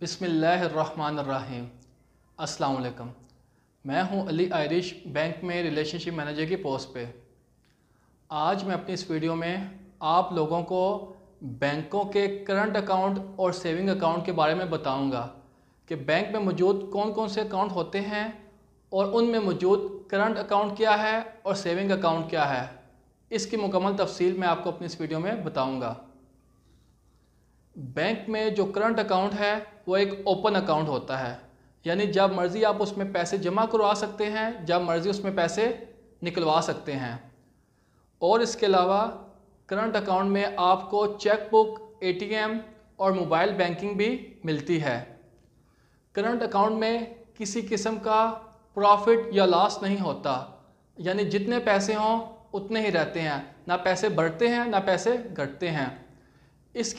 बिसमीम असलकम मैं हूं अली आयरिश बैंक में रिलेशनशिप मैनेजर की पोस्ट पे आज मैं अपनी इस वीडियो में आप लोगों को बैंकों के करंट अकाउंट और सेविंग अकाउंट के बारे में बताऊंगा कि बैंक में मौजूद कौन कौन से अकाउंट होते हैं और उनमें मौजूद करंट अकाउंट क्या है और सेविंग अकाउंट क्या है इसकी मुकम्मल तफसील मैं आपको अपनी इस वीडियो में बताऊँगा बैंक में जो करंट अकाउंट है वो एक ओपन अकाउंट होता है यानी जब मर्ज़ी आप उसमें पैसे जमा करवा सकते हैं जब मर्ज़ी उसमें पैसे निकलवा सकते हैं और इसके अलावा करंट अकाउंट में आपको चेक बुक एटीएम और मोबाइल बैंकिंग भी मिलती है करंट अकाउंट में किसी किस्म का प्रॉफिट या लॉस नहीं होता यानी जितने पैसे हों उतने ही रहते हैं ना पैसे बढ़ते हैं ना पैसे घटते हैं इसके